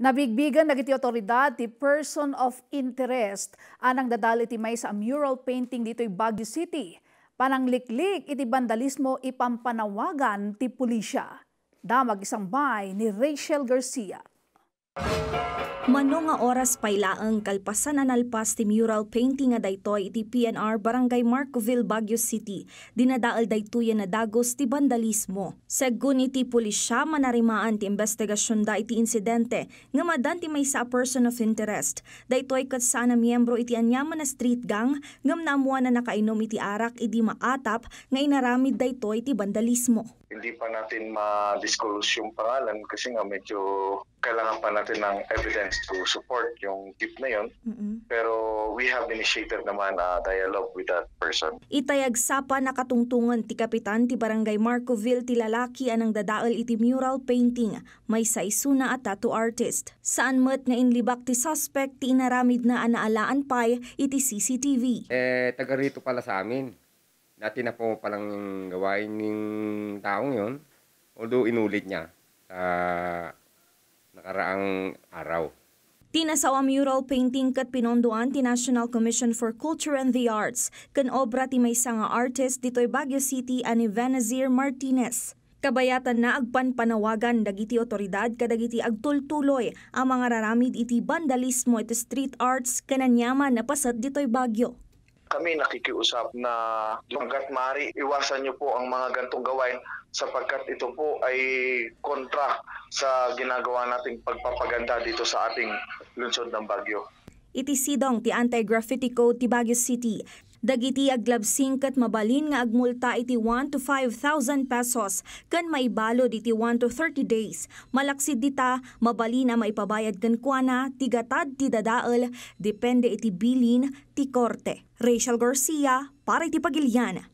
Nabigbigan na iti otoridad ti person of interest anang dadali ti may sa mural painting dito'y Baguio City. Panangliklik iti bandalismo ipampanawagan ti pulisya. Damag isang bay ni Rachel Garcia. Mano nga oras pailaang kalpasan nalpas ti mural painting nga daytoy iti PNR Barangay Marcoville Baguio City. Dinadaal daytoyan na dagos ti bandalismo. Segun iti pulisya manarimaan ti investigasyon da iti insidente nga madan ti may sa person of interest. Daytoy kat sana miyembro iti anyaman na street gang ngam namuan na nakainom iti arak idi maatap nga inaramid daytoy iti bandalismo hindi pa natin ma-disclose yung pangalan kasi nga medyo kailangan pa natin ng evidence plans to support yung gift na yun. Mm-mm. Pero we have initiated naman a dialogue with that person. Itayag sapa na ti Kapitan ti Barangay Marcoville ti lalaki anang dadaol iti mural painting may isuna at tattoo artist. Saan met nga inlibak ti suspect ti inaramid na anaalaan pay iti CCTV. Eh, taga rito pala sa amin. Dati na po palang gawain ng taong yon Although inulit niya sa nakaraang araw. Tinasaw ang mural painting kat pinondoan ti National Commission for Culture and the Arts kan obra ti maysa nga artist ditoy Baguio City ani Venazir Martinez. Kabayatan na agpanpanawagan dagiti otoridad kadagiti agtultuloy ang mga raramid iti bandalismo iti street arts kananyaman napasat ditoy Baguio kami nakikiusap na hanggat maaari iwasan niyo po ang mga gantong gawain sapagkat ito po ay kontra sa ginagawa nating pagpapaganda dito sa ating lungsod ng Baguio. Iti sidong ti anti-graffiti code ti Baguio City Dagiti aglabsing kat mabalin nga agmulta iti 1 to 5,000 pesos kan maibalo iti 1 to 30 days. Malaksid dita, mabalin na maipabayad kan kuana, tigatad, tidadaal, depende iti bilin, ti korte. Rachel Garcia, para iti pagilyan.